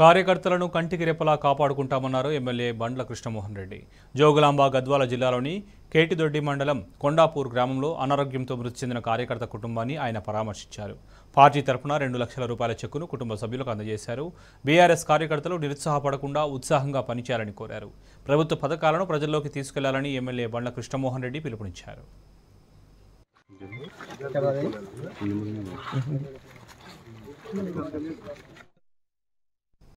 కార్యకర్తలను కంటికి రెప్పలా కాపాడుకుంటామన్నారు ఎమ్మెల్యే బండ్ల కృష్ణమోహన్ రెడ్డి జోగులాంబ గద్వాల జిల్లాలోని కేటిదొడ్డి మండలం కొండాపూర్ గ్రామంలో అనారోగ్యంతో మృతి చెందిన కార్యకర్త కుటుంబాన్ని ఆయన పరామర్శించారు పార్టీ తరఫున రెండు లక్షల రూపాయల చెక్కును కుటుంబ సభ్యులకు అందజేశారు బీఆర్ఎస్ కార్యకర్తలు నిరుత్సాహపడకుండా ఉత్సాహంగా పనిచేయాలని కోరారు ప్రభుత్వ పథకాలను ప్రజల్లోకి తీసుకెళ్లాలని ఎమ్మెల్యే బండ్ల కృష్ణమోహన్ రెడ్డి పిలుపునిచ్చారు